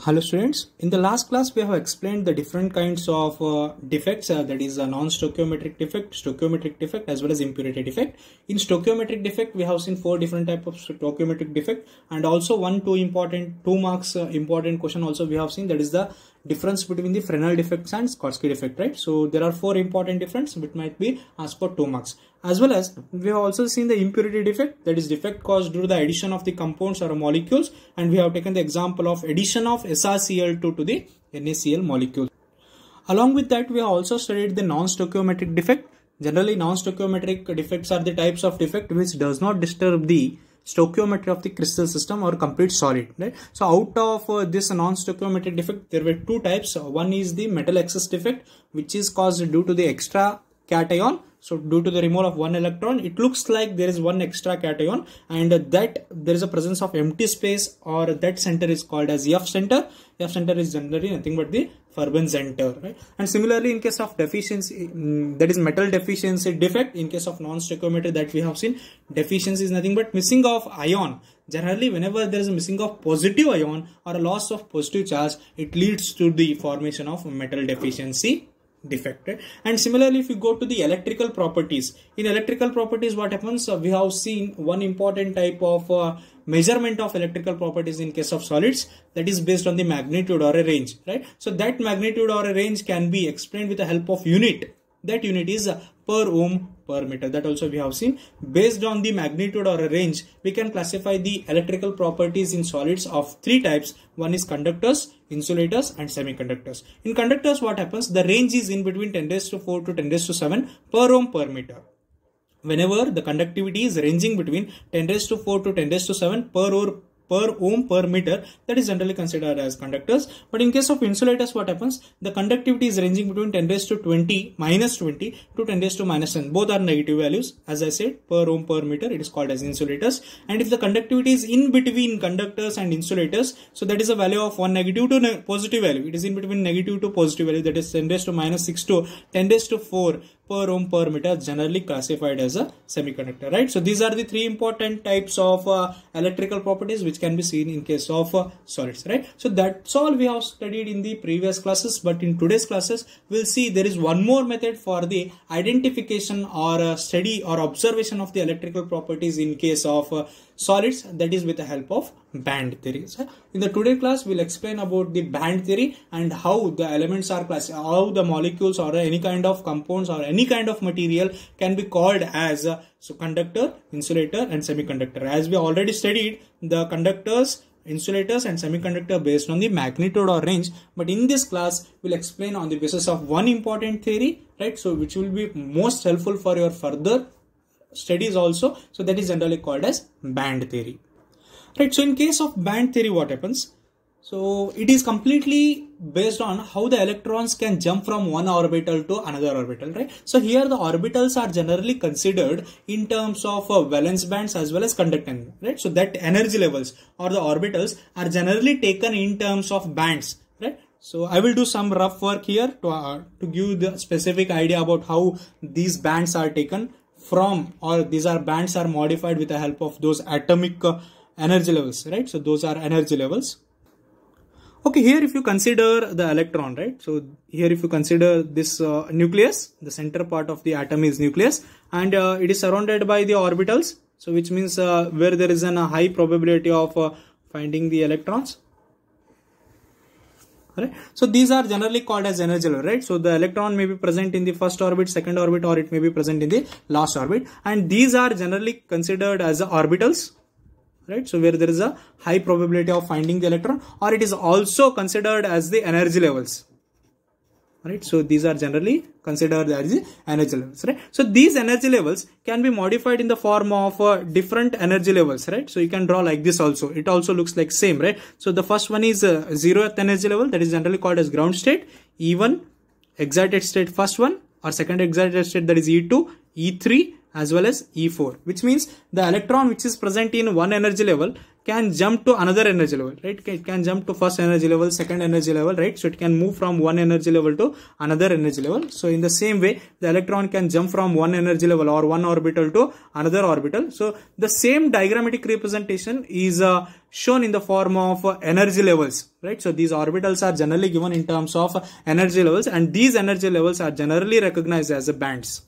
Hello students, in the last class we have explained the different kinds of uh, defects uh, that is a non-stoichiometric defect, stoichiometric defect as well as impurity defect. In stoichiometric defect we have seen four different type of stoichiometric defect and also one two important two marks uh, important question also we have seen that is the difference between the Fresnel defects and Skorsky defect, right? So there are four important differences which might be asked for two marks. As well as we have also seen the impurity defect, that is defect caused due to the addition of the compounds or molecules, and we have taken the example of addition of SRCl2 to the NaCl molecule. Along with that, we have also studied the non-stoichiometric defect. Generally, non-stoichiometric defects are the types of defect which does not disturb the stoichiometry of the crystal system or complete solid right so out of uh, this non-stoichiometric defect there were two types one is the metal excess defect which is caused due to the extra cation so due to the removal of one electron, it looks like there is one extra cation and that there is a presence of empty space or that center is called as F center. F center is generally nothing but the Furban center, right? And similarly, in case of deficiency, mm, that is metal deficiency defect, in case of non-stoichiometry that we have seen, deficiency is nothing but missing of ion. Generally, whenever there is a missing of positive ion or a loss of positive charge, it leads to the formation of metal deficiency defected and similarly if you go to the electrical properties in electrical properties what happens uh, we have seen one important type of uh, measurement of electrical properties in case of solids that is based on the magnitude or a range right so that magnitude or a range can be explained with the help of unit that unit is uh, per ohm per meter that also we have seen based on the magnitude or a range we can classify the electrical properties in solids of three types one is conductors insulators and semiconductors in conductors what happens the range is in between 10 raised to 4 to 10 raised to 7 per ohm per meter whenever the conductivity is ranging between 10 raised to 4 to 10 raised to 7 per ohm per ohm per meter that is generally considered as conductors but in case of insulators what happens the conductivity is ranging between 10 raised to 20 minus 20 to 10 raised to minus 10 both are negative values as i said per ohm per meter it is called as insulators and if the conductivity is in between conductors and insulators so that is a value of one negative to ne positive value it is in between negative to positive value that is 10 raised to minus 6 to 10 raised to 4 per ohm per meter generally classified as a semiconductor right so these are the three important types of uh, electrical properties which can be seen in case of uh, solids right so that's all we have studied in the previous classes but in today's classes we'll see there is one more method for the identification or uh, study or observation of the electrical properties in case of uh, solids that is with the help of band theory. So in the today class we'll explain about the band theory and how the elements are classified. how the molecules or any kind of compounds or any kind of material can be called as so conductor, insulator and semiconductor. As we already studied the conductors insulators and semiconductor based on the magnitude or range but in this class we'll explain on the basis of one important theory right so which will be most helpful for your further studies also. So that is generally called as band theory. Right. So in case of band theory, what happens? So it is completely based on how the electrons can jump from one orbital to another orbital, right? So here the orbitals are generally considered in terms of uh, valence bands as well as conductance, right? So that energy levels or the orbitals are generally taken in terms of bands, right? So I will do some rough work here to, uh, to give the specific idea about how these bands are taken from or these are bands are modified with the help of those atomic uh, energy levels right so those are energy levels okay here if you consider the electron right so here if you consider this uh, nucleus the center part of the atom is nucleus and uh, it is surrounded by the orbitals so which means uh, where there is an, a uh, high probability of uh, finding the electrons right so these are generally called as energy level right so the electron may be present in the first orbit second orbit or it may be present in the last orbit and these are generally considered as orbitals right so where there is a high probability of finding the electron or it is also considered as the energy levels right so these are generally considered as energy levels right so these energy levels can be modified in the form of uh, different energy levels right so you can draw like this also it also looks like same right so the first one is uh, at energy level that is generally called as ground state e1 excited state first one or second excited state that is e2 e3 as well as E4 which means the electron which is present in one energy level can jump to another energy level, right? It can jump to first energy level, second energy level, right? So it can move from one energy level to another energy level. So in the same way, the electron can jump from one energy level or one orbital to another orbital. So the same diagrammatic representation is uh, shown in the form of uh, energy levels, right? So these orbitals are generally given in terms of energy levels and these energy levels are generally recognized as bands,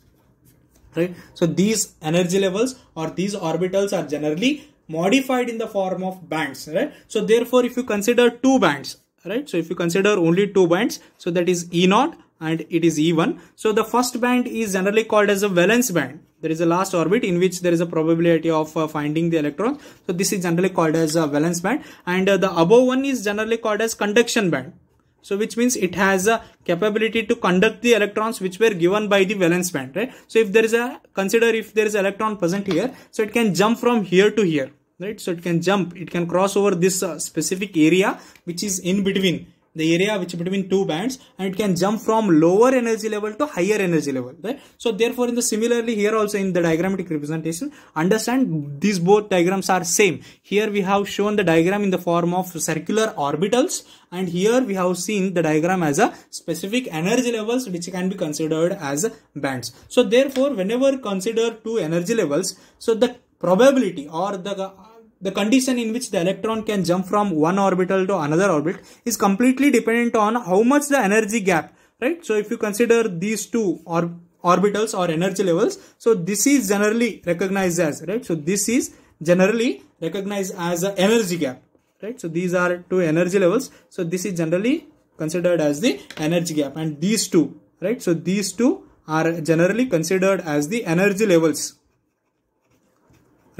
right? So these energy levels or these orbitals are generally modified in the form of bands, right? So therefore, if you consider two bands, right? So if you consider only two bands, so that is naught and it is E1. So the first band is generally called as a valence band. There is a last orbit in which there is a probability of uh, finding the electron. So this is generally called as a valence band and uh, the above one is generally called as conduction band. So which means it has a capability to conduct the electrons which were given by the valence band, right? So if there is a, consider if there is electron present here, so it can jump from here to here right so it can jump it can cross over this uh, specific area which is in between the area which between two bands and it can jump from lower energy level to higher energy level right so therefore in the similarly here also in the diagrammatic representation understand these both diagrams are same here we have shown the diagram in the form of circular orbitals and here we have seen the diagram as a specific energy levels which can be considered as bands so therefore whenever consider two energy levels so the probability or the the condition in which the electron can jump from one orbital to another orbit is completely dependent on how much the energy gap right so if you consider these two or orbitals or energy levels so this is generally recognized as right so this is generally recognized as the energy gap right so these are two energy levels so this is generally considered as the energy gap and these two right so these two are generally considered as the energy levels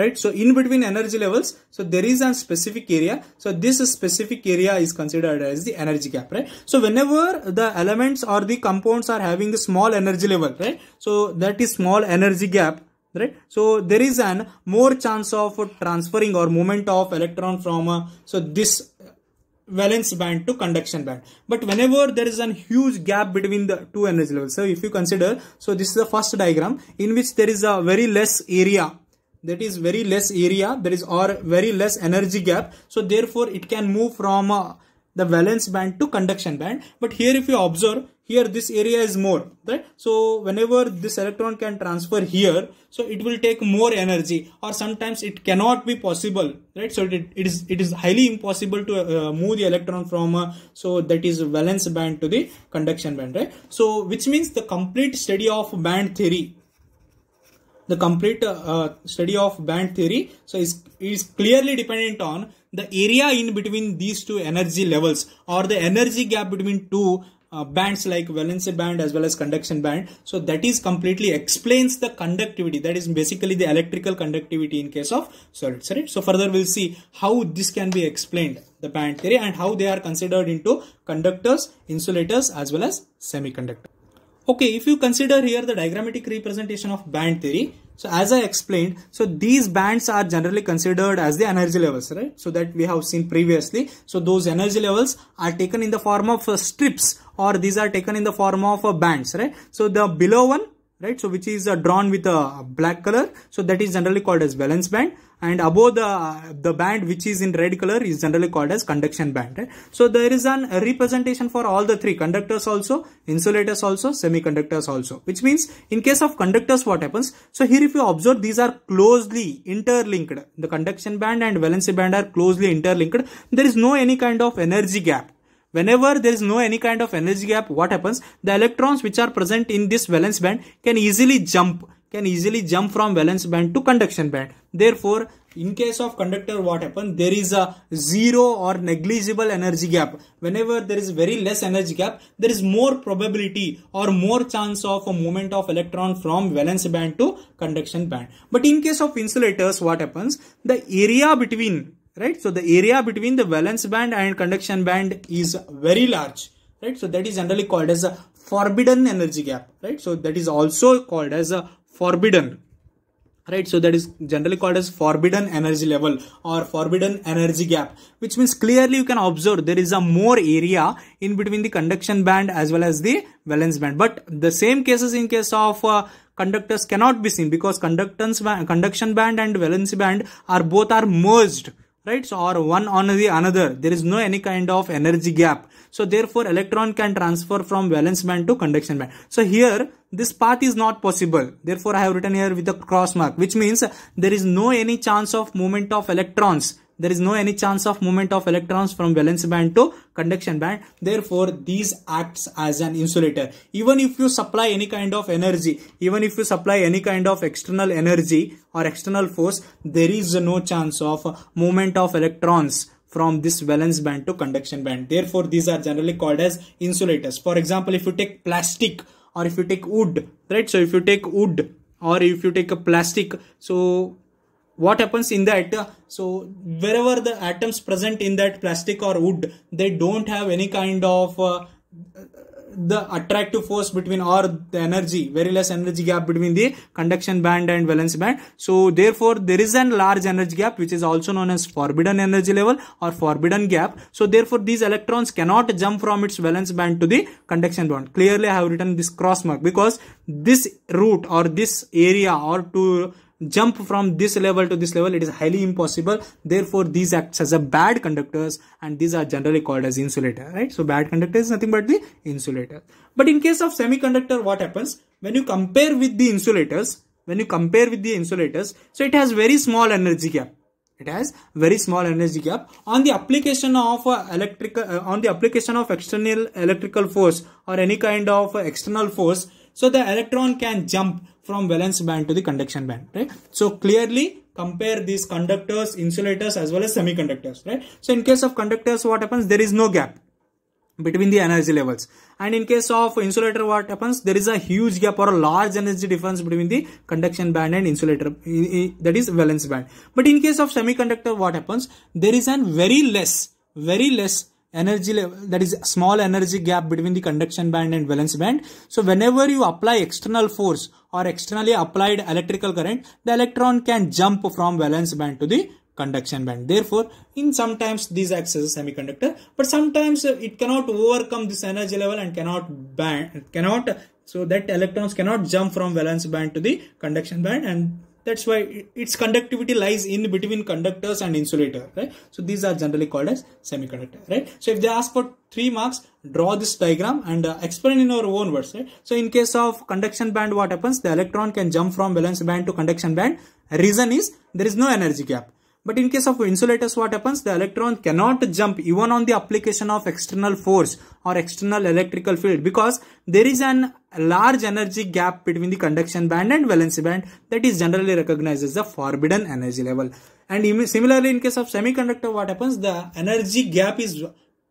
right so in between energy levels so there is a specific area so this specific area is considered as the energy gap right so whenever the elements or the compounds are having the small energy level right so that is small energy gap right so there is an more chance of transferring or movement of electron from uh, so this valence band to conduction band but whenever there is a huge gap between the two energy levels so if you consider so this is the first diagram in which there is a very less area that is very less area there is or very less energy gap so therefore it can move from uh, the valence band to conduction band but here if you observe here this area is more right so whenever this electron can transfer here so it will take more energy or sometimes it cannot be possible right so it, it is it is highly impossible to uh, move the electron from uh, so that is valence band to the conduction band right so which means the complete study of band theory the complete uh, study of band theory so is is clearly dependent on the area in between these two energy levels or the energy gap between two uh, bands like valence band as well as conduction band so that is completely explains the conductivity that is basically the electrical conductivity in case of solids right so further we'll see how this can be explained the band theory and how they are considered into conductors insulators as well as semiconductors Okay, if you consider here the diagrammatic representation of band theory, so as I explained, so these bands are generally considered as the energy levels, right? So that we have seen previously. So those energy levels are taken in the form of uh, strips or these are taken in the form of uh, bands, right? So the below one, right? So which is uh, drawn with a black color. So that is generally called as valence band and above the the band which is in red color is generally called as conduction band right? so there is an representation for all the three conductors also insulators also semiconductors also which means in case of conductors what happens so here if you observe these are closely interlinked the conduction band and valency band are closely interlinked there is no any kind of energy gap whenever there is no any kind of energy gap what happens the electrons which are present in this valence band can easily jump can easily jump from valence band to conduction band. Therefore, in case of conductor what happens there is a zero or negligible energy gap whenever there is very less energy gap there is more probability or more chance of a movement of electron from valence band to conduction band but in case of insulators what happens the area between right so the area between the valence band and conduction band is very large right so that is generally called as a forbidden energy gap right so that is also called as a forbidden right so that is generally called as forbidden energy level or forbidden energy gap which means clearly you can observe there is a more area in between the conduction band as well as the valence band but the same cases in case of uh, conductors cannot be seen because conductance band, conduction band and valence band are both are merged right so or one on the another there is no any kind of energy gap so therefore electron can transfer from valence band to conduction band. So here this path is not possible. Therefore I have written here with a cross mark which means there is no any chance of movement of electrons there is no any chance of movement of electrons from valence band to conduction band therefore these acts as an insulator even if you supply any kind of energy even if you supply any kind of external energy or external force there is no chance of movement of electrons from this valence band to conduction band. Therefore, these are generally called as insulators. For example, if you take plastic or if you take wood, right? So if you take wood or if you take a plastic, so what happens in that so wherever the atoms present in that plastic or wood they don't have any kind of uh, the attractive force between or the energy very less energy gap between the conduction band and valence band so therefore there is an large energy gap which is also known as forbidden energy level or forbidden gap so therefore these electrons cannot jump from its valence band to the conduction band clearly i have written this cross mark because this route or this area or to jump from this level to this level it is highly impossible therefore these acts as a bad conductors and these are generally called as insulator right so bad conductor is nothing but the insulator but in case of semiconductor what happens when you compare with the insulators when you compare with the insulators so it has very small energy gap it has very small energy gap on the application of uh, electrical uh, on the application of external electrical force or any kind of external force so the electron can jump from valence band to the conduction band, right? So clearly compare these conductors, insulators as well as semiconductors, right? So in case of conductors, what happens? There is no gap between the energy levels and in case of insulator what happens there is a huge gap or a large energy difference between the conduction band and insulator that is valence band but in case of semiconductor what happens there is a very less very less energy level that is small energy gap between the conduction band and valence band so whenever you apply external force or externally applied electrical current the electron can jump from valence band to the conduction band therefore in sometimes these acts as a semiconductor but sometimes uh, it cannot overcome this energy level and cannot band cannot so that electrons cannot jump from valence band to the conduction band and that's why its conductivity lies in between conductors and insulator right so these are generally called as semiconductor right so if they ask for three marks draw this diagram and uh, explain in our own words right so in case of conduction band what happens the electron can jump from valence band to conduction band reason is there is no energy gap but in case of insulators, what happens? The electron cannot jump even on the application of external force or external electrical field because there is an large energy gap between the conduction band and valence band that is generally recognized as the forbidden energy level. And similarly, in case of semiconductor, what happens? The energy gap is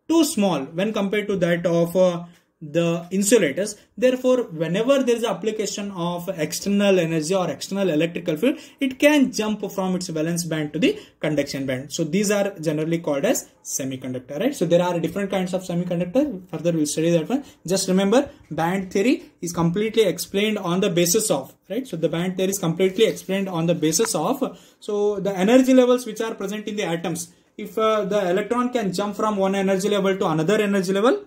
too small when compared to that of uh, the insulators therefore whenever there is application of external energy or external electrical field it can jump from its valence band to the conduction band so these are generally called as semiconductor right so there are different kinds of semiconductor further we'll study that one just remember band theory is completely explained on the basis of right so the band theory is completely explained on the basis of so the energy levels which are present in the atoms if uh, the electron can jump from one energy level to another energy level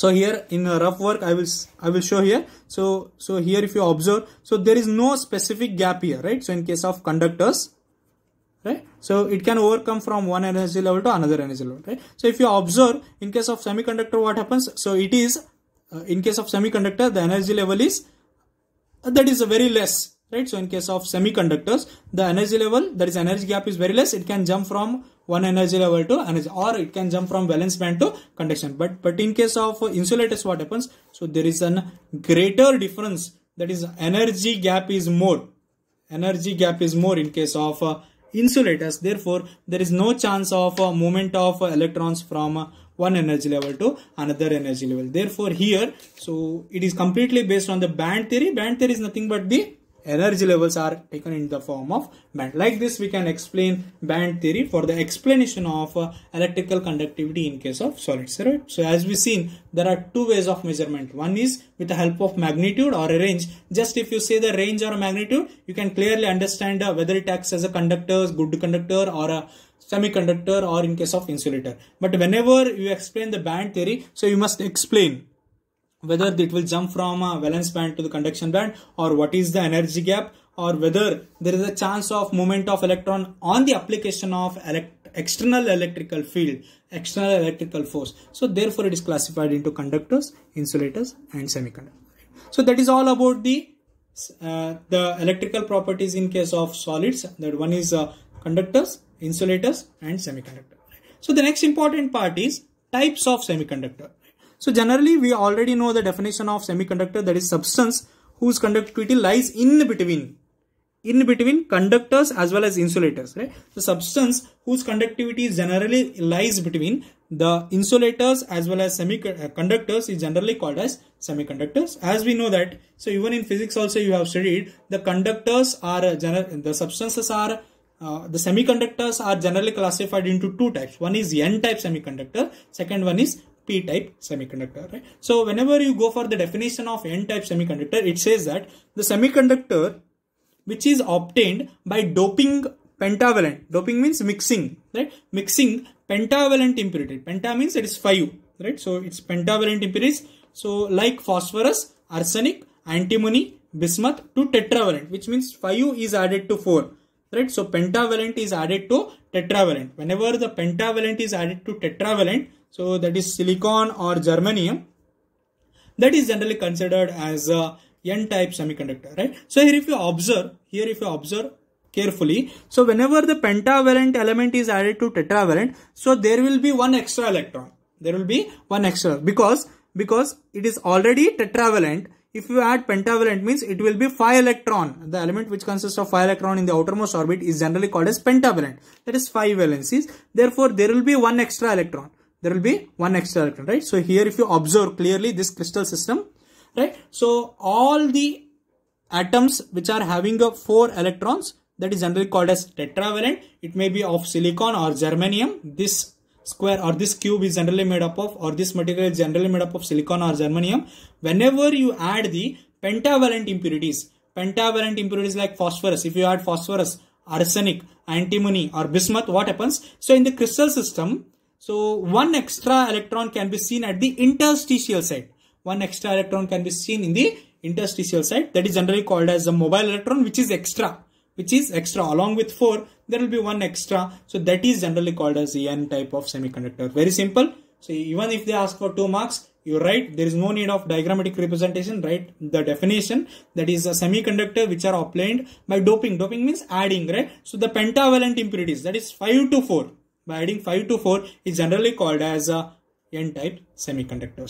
so here in rough work i will i will show here so so here if you observe so there is no specific gap here right so in case of conductors right so it can overcome from one energy level to another energy level right so if you observe in case of semiconductor what happens so it is uh, in case of semiconductor the energy level is uh, that is very less right so in case of semiconductors the energy level that is energy gap is very less it can jump from one energy level to energy or it can jump from valence band to conduction but but in case of insulators what happens so there is an greater difference that is energy gap is more energy gap is more in case of uh, insulators therefore there is no chance of uh, movement of uh, electrons from uh, one energy level to another energy level therefore here so it is completely based on the band theory band theory is nothing but the energy levels are taken in the form of band. Like this we can explain band theory for the explanation of uh, electrical conductivity in case of solids. Right? So as we seen there are two ways of measurement. One is with the help of magnitude or a range. Just if you say the range or magnitude you can clearly understand uh, whether it acts as a conductor, good conductor or a semiconductor or in case of insulator. But whenever you explain the band theory so you must explain whether it will jump from a valence band to the conduction band or what is the energy gap or whether there is a chance of movement of electron on the application of elect external electrical field external electrical force so therefore it is classified into conductors insulators and semiconductors so that is all about the uh, the electrical properties in case of solids that one is uh, conductors insulators and semiconductor so the next important part is types of semiconductor so generally we already know the definition of semiconductor that is substance whose conductivity lies in between in between conductors as well as insulators right the substance whose conductivity generally lies between the insulators as well as semiconductors uh, is generally called as semiconductors as we know that so even in physics also you have studied the conductors are uh, general, the substances are uh, the semiconductors are generally classified into two types one is n type semiconductor second one is p-type semiconductor right so whenever you go for the definition of n-type semiconductor it says that the semiconductor which is obtained by doping pentavalent doping means mixing right mixing pentavalent impurity penta means it is 5 right so it's pentavalent impurities so like phosphorus arsenic antimony bismuth to tetravalent which means 5 is added to 4 right so pentavalent is added to tetravalent whenever the pentavalent is added to tetravalent so that is silicon or germanium. That is generally considered as a n-type semiconductor, right? So here if you observe, here if you observe carefully, so whenever the pentavalent element is added to tetravalent, so there will be one extra electron. There will be one extra because because it is already tetravalent if you add pentavalent means it will be 5 electron. The element which consists of 5 electron in the outermost orbit is generally called as pentavalent. That is 5 valencies. Therefore, there will be 1 extra electron there will be one extra electron, right? So here if you observe clearly this crystal system, right? So all the atoms which are having a four electrons that is generally called as tetravalent. It may be of silicon or germanium. This square or this cube is generally made up of or this material is generally made up of silicon or germanium. Whenever you add the pentavalent impurities, pentavalent impurities like phosphorus, if you add phosphorus, arsenic, antimony or bismuth, what happens? So in the crystal system, so one extra electron can be seen at the interstitial site. One extra electron can be seen in the interstitial site that is generally called as the mobile electron which is extra which is extra along with 4 there will be one extra so that is generally called as the n type of semiconductor very simple so even if they ask for 2 marks you write there is no need of diagrammatic representation write the definition that is a semiconductor which are obtained by doping doping means adding right so the pentavalent impurities that is 5 to 4 by adding 5 to 4 is generally called as a n-type semiconductor.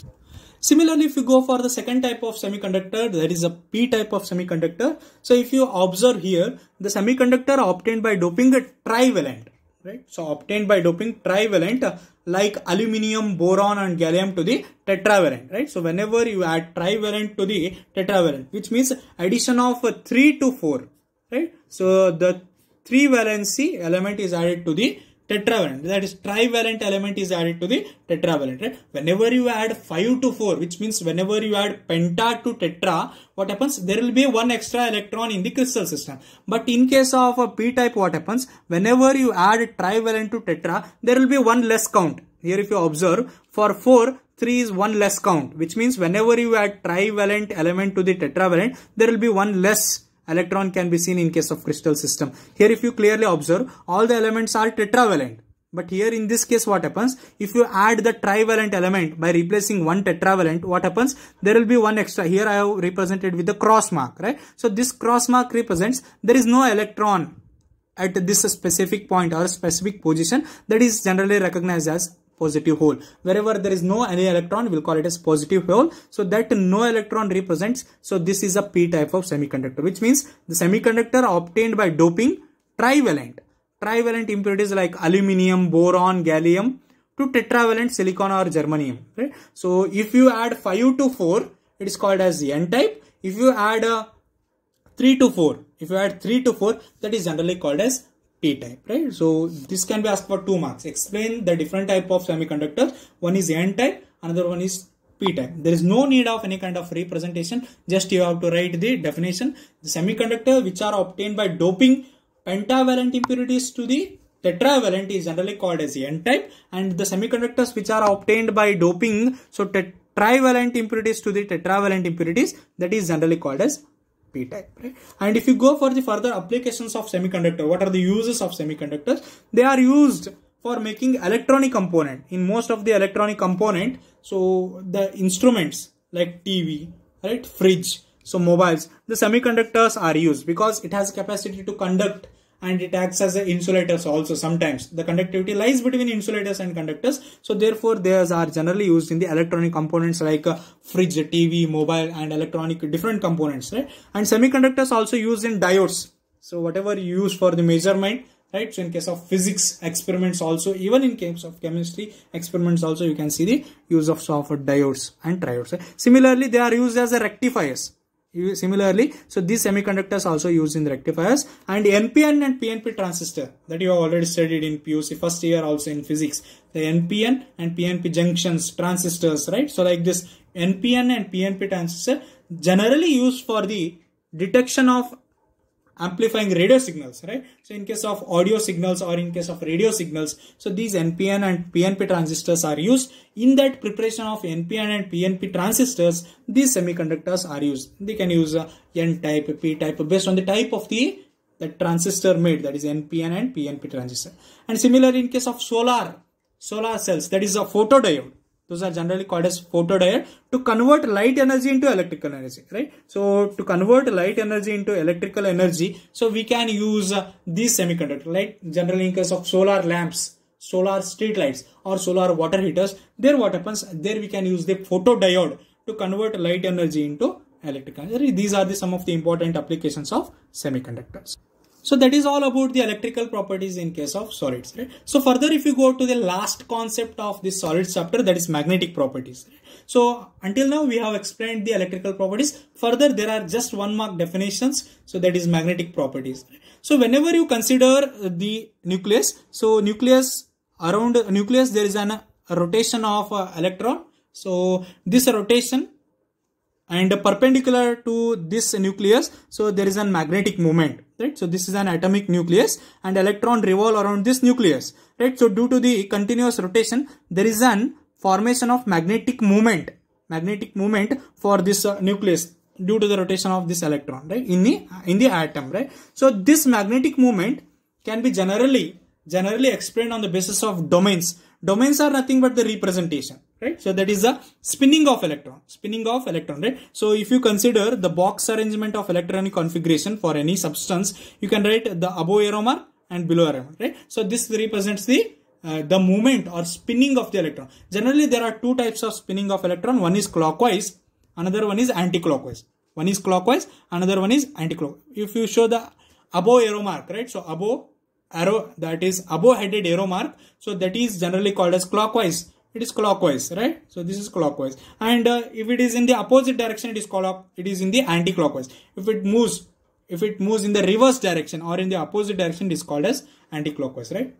Similarly, if you go for the second type of semiconductor, there a p type of semiconductor. So if you observe here, the semiconductor obtained by doping a trivalent, right? So obtained by doping trivalent uh, like aluminium, boron and gallium to the tetravalent, right? So whenever you add trivalent to the tetravalent, which means addition of 3 to 4, right? So the 3 valency element is added to the tetravalent that is trivalent element is added to the tetravalent right whenever you add 5 to 4 which means whenever you add penta to tetra what happens there will be one extra electron in the crystal system but in case of a p type what happens whenever you add trivalent to tetra there will be one less count here if you observe for 4 3 is one less count which means whenever you add trivalent element to the tetravalent there will be one less electron can be seen in case of crystal system. Here if you clearly observe, all the elements are tetravalent. But here in this case what happens? If you add the trivalent element by replacing one tetravalent, what happens? There will be one extra. Here I have represented with the cross mark, right? So this cross mark represents there is no electron at this specific point or specific position that is generally recognized as positive hole. Wherever there is no any electron, we'll call it as positive hole. So that no electron represents. So this is a P type of semiconductor, which means the semiconductor obtained by doping trivalent. Trivalent impurities like aluminium, boron, gallium to tetravalent silicon or germanium. Right? So if you add 5 to 4, it is called as N type. If you add a uh, 3 to 4, if you add 3 to 4, that is generally called as p type right so this can be asked for two marks explain the different type of semiconductors one is n type another one is p type there is no need of any kind of representation just you have to write the definition the semiconductor which are obtained by doping pentavalent impurities to the tetravalent is generally called as n type and the semiconductors which are obtained by doping so tetravalent impurities to the tetravalent impurities that is generally called as type right and if you go for the further applications of semiconductor what are the uses of semiconductors they are used for making electronic component in most of the electronic component so the instruments like tv right fridge so mobiles the semiconductors are used because it has capacity to conduct and it acts as insulators also sometimes. The conductivity lies between insulators and conductors. So therefore, these are generally used in the electronic components like uh, fridge, TV, mobile and electronic different components, right? And semiconductors also used in diodes. So whatever you use for the measurement, right? So in case of physics experiments also, even in case of chemistry experiments also, you can see the use of sulfur diodes and triodes. Right? Similarly, they are used as rectifiers Similarly, so these semiconductors also used in rectifiers and NPN and PNP transistor that you have already studied in PUC first year also in physics. The NPN and PNP junctions, transistors, right? So like this NPN and PNP transistor generally used for the detection of amplifying radio signals, right? So in case of audio signals or in case of radio signals, so these NPN and PNP transistors are used. In that preparation of NPN and PNP transistors, these semiconductors are used. They can use uh, N type, P type based on the type of the that transistor made that is NPN and PNP transistor. And similarly in case of solar, solar cells that is a photodiode those are generally called as photodiode to convert light energy into electrical energy right so to convert light energy into electrical energy so we can use uh, these semiconductor like generally in case of solar lamps solar street lights or solar water heaters there what happens there we can use the photodiode to convert light energy into electrical energy these are the some of the important applications of semiconductors so that is all about the electrical properties in case of solids. Right? So further, if you go to the last concept of this solid chapter, that is magnetic properties. Right? So until now, we have explained the electrical properties. Further, there are just one mark definitions. So that is magnetic properties. Right? So whenever you consider the nucleus, so nucleus around nucleus, there is an rotation of uh, electron. So this rotation and perpendicular to this nucleus so there is a magnetic moment right so this is an atomic nucleus and electron revolve around this nucleus right so due to the continuous rotation there is an formation of magnetic moment magnetic moment for this uh, nucleus due to the rotation of this electron right in the in the atom right so this magnetic moment can be generally generally explained on the basis of domains domains are nothing but the representation right so that is the spinning of electron spinning of electron right so if you consider the box arrangement of electronic configuration for any substance you can write the above arrow and below arrow. right so this represents the uh, the movement or spinning of the electron generally there are two types of spinning of electron one is clockwise another one is anticlockwise one is clockwise another one is anticlock. if you show the above arrow mark right so above arrow that is above headed arrow mark so that is generally called as clockwise it is clockwise right so this is clockwise and uh, if it is in the opposite direction it is up it is in the anti-clockwise if it moves if it moves in the reverse direction or in the opposite direction it is called as anti-clockwise right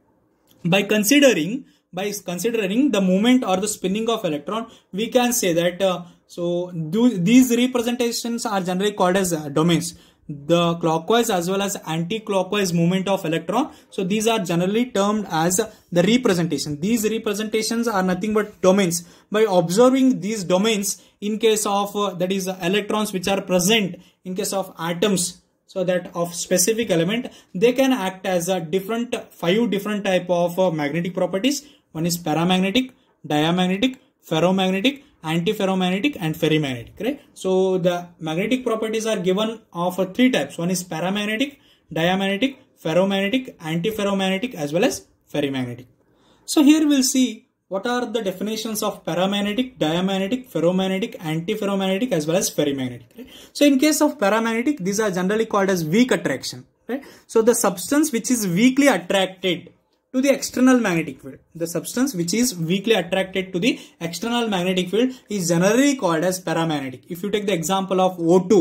by considering by considering the movement or the spinning of electron we can say that uh, so do, these representations are generally called as uh, domains the clockwise as well as anti-clockwise movement of electron. So these are generally termed as the representation. These representations are nothing but domains. By observing these domains in case of uh, that is uh, electrons which are present in case of atoms so that of specific element they can act as a different five different type of uh, magnetic properties. One is paramagnetic, diamagnetic, ferromagnetic, antiferromagnetic and ferrimagnetic, right? So the magnetic properties are given of uh, three types. One is paramagnetic, diamagnetic, ferromagnetic, antiferromagnetic as well as ferrimagnetic. So here we'll see what are the definitions of paramagnetic, diamagnetic, ferromagnetic, antiferromagnetic as well as ferrimagnetic. Right? So in case of paramagnetic, these are generally called as weak attraction. Right? So the substance which is weakly attracted to the external magnetic field. The substance which is weakly attracted to the external magnetic field is generally called as paramagnetic. If you take the example of O2,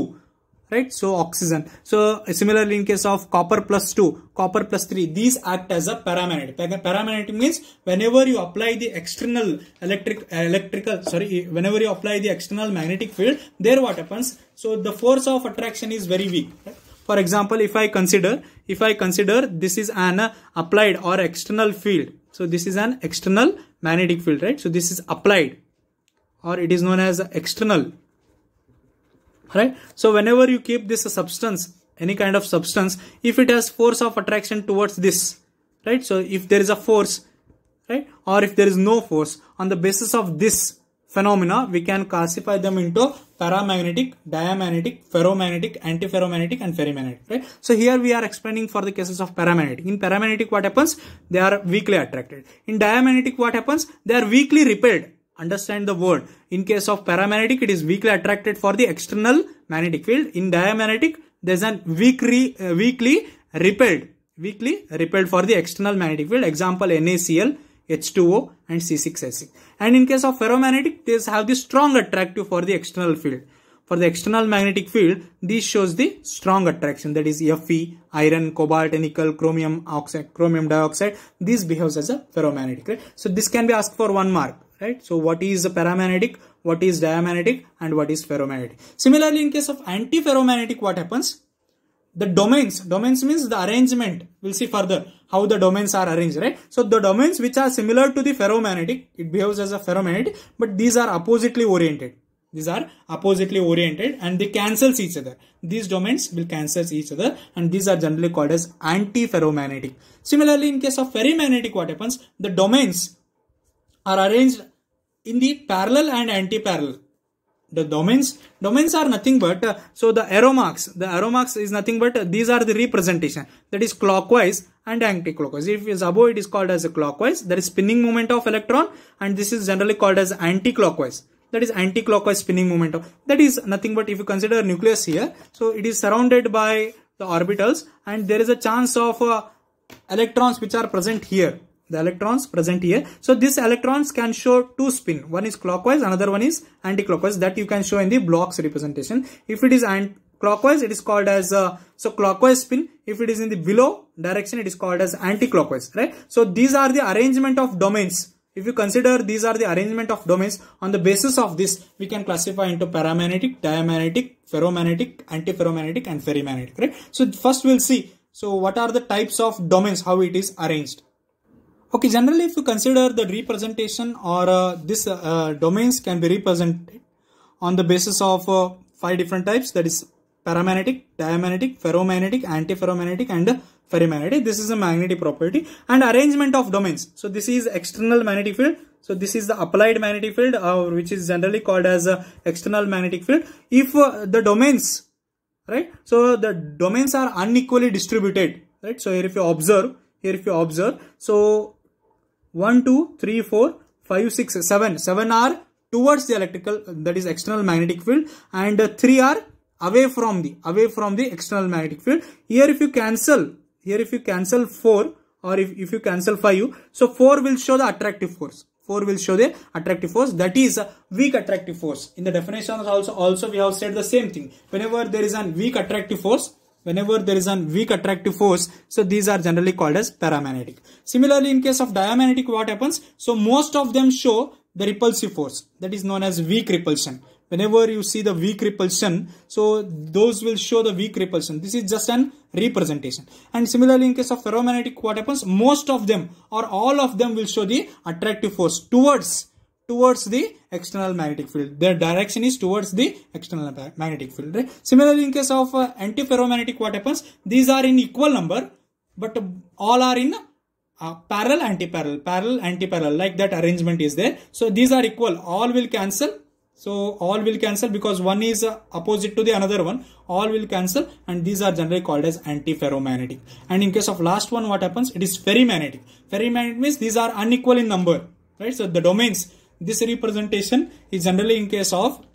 right so oxygen so similarly in case of copper plus 2 copper plus 3 these act as a paramagnetic paramagnetic means whenever you apply the external electric electrical sorry whenever you apply the external magnetic field there what happens so the force of attraction is very weak right? For example, if I consider, if I consider this is an applied or external field. So this is an external magnetic field, right? So this is applied or it is known as external, right? So whenever you keep this substance, any kind of substance, if it has force of attraction towards this, right? So if there is a force, right? Or if there is no force on the basis of this, phenomena, we can classify them into paramagnetic, diamagnetic, ferromagnetic, antiferromagnetic and ferrimagnetic, right? So here we are explaining for the cases of paramagnetic. In paramagnetic, what happens? They are weakly attracted. In diamagnetic, what happens? They are weakly repelled. Understand the word. In case of paramagnetic, it is weakly attracted for the external magnetic field. In diamagnetic, there's a weakly, uh, weakly repelled, weakly repelled for the external magnetic field. Example, NaCl H2O and C6H6. And in case of ferromagnetic, these have the strong attractive for the external field. For the external magnetic field, this shows the strong attraction that is Fe, iron, cobalt, nickel, chromium oxide, chromium dioxide. This behaves as a ferromagnetic, right? So this can be asked for one mark, right? So what is a paramagnetic, what is diamagnetic and what is ferromagnetic? Similarly, in case of antiferromagnetic, what happens? the domains domains means the arrangement we'll see further how the domains are arranged right so the domains which are similar to the ferromagnetic it behaves as a ferromagnetic but these are oppositely oriented these are oppositely oriented and they cancels each other these domains will cancels each other and these are generally called as anti-ferromagnetic. similarly in case of ferromagnetic what happens the domains are arranged in the parallel and anti-parallel the domains domains are nothing but uh, so the arrow marks the arrow marks is nothing but uh, these are the representation that is clockwise and anticlockwise if it is above it is called as a clockwise that is spinning moment of electron and this is generally called as anticlockwise that is anticlockwise spinning moment of that is nothing but if you consider nucleus here so it is surrounded by the orbitals and there is a chance of uh, electrons which are present here the electrons present here. So these electrons can show two spin. One is clockwise, another one is anti-clockwise that you can show in the blocks representation. If it is clockwise, it is called as, uh, so clockwise spin. If it is in the below direction, it is called as anti-clockwise, right? So these are the arrangement of domains. If you consider these are the arrangement of domains, on the basis of this, we can classify into paramagnetic, diamagnetic, ferromagnetic, antiferromagnetic and ferrimagnetic, right? So first we'll see, so what are the types of domains, how it is arranged. Okay, generally if you consider the representation or uh, this uh, uh, domains can be represented on the basis of uh, five different types that is paramagnetic, diamagnetic, ferromagnetic, antiferromagnetic and ferrimagnetic. This is a magnetic property and arrangement of domains. So this is external magnetic field. So this is the applied magnetic field uh, which is generally called as uh, external magnetic field. If the domains, right, so the domains are unequally distributed, right. So here if you observe, here if you observe so 1, 2, 3, 4, 5, 6, 7. 7 are towards the electrical, that is external magnetic field. And 3 are away from the, away from the external magnetic field. Here if you cancel, here if you cancel 4 or if, if you cancel 5, you, so 4 will show the attractive force. 4 will show the attractive force that is weak attractive force in the definitions also also we have said the same thing whenever there is an weak attractive force whenever there is a weak attractive force so these are generally called as paramagnetic similarly in case of diamagnetic what happens so most of them show the repulsive force that is known as weak repulsion whenever you see the weak repulsion so those will show the weak repulsion this is just an representation and similarly in case of ferromagnetic what happens most of them or all of them will show the attractive force towards towards the external magnetic field. Their direction is towards the external magnetic field. Right? Similarly, in case of uh, antiferromagnetic, what happens? These are in equal number, but all are in uh, parallel antiparallel, parallel antiparallel, like that arrangement is there. So these are equal. All will cancel. So all will cancel because one is uh, opposite to the another one. All will cancel and these are generally called as antiferromagnetic. And in case of last one, what happens? It is ferrimagnetic. Ferrimagnetic means these are unequal in number, right? So the domains this representation is generally in case of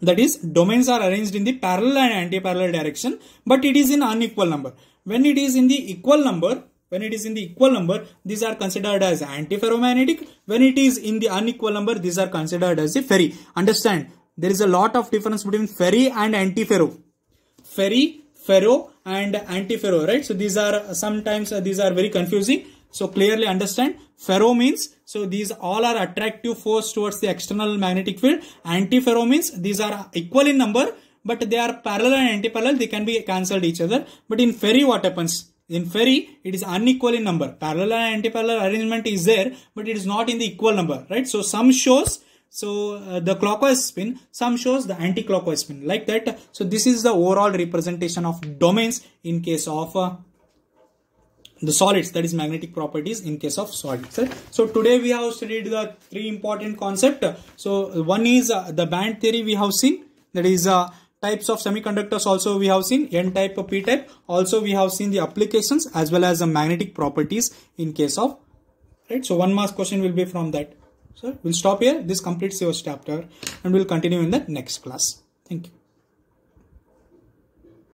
that is domains are arranged in the parallel and anti-parallel direction but it is in unequal number. When it is in the equal number when it is in the equal number these are considered as antiferromagnetic when it is in the unequal number these are considered as the ferry understand there is a lot of difference between ferry and antiferro ferry ferro and antiferro right so these are sometimes uh, these are very confusing so clearly understand ferro means so these all are attractive force towards the external magnetic field. Anti-ferro means these are equal in number but they are parallel and anti-parallel they can be cancelled each other. But in ferry what happens? In ferry, it is unequal in number. Parallel and anti-parallel arrangement is there, but it is not in the equal number, right? So some shows so uh, the clockwise spin, some shows the anti-clockwise spin like that. So this is the overall representation of domains in case of uh, the solids that is magnetic properties in case of solids so today we have studied the three important concept so one is uh, the band theory we have seen that is uh, types of semiconductors also we have seen n type p type also we have seen the applications as well as the magnetic properties in case of right so one mass question will be from that so we'll stop here this completes your chapter and we'll continue in the next class thank you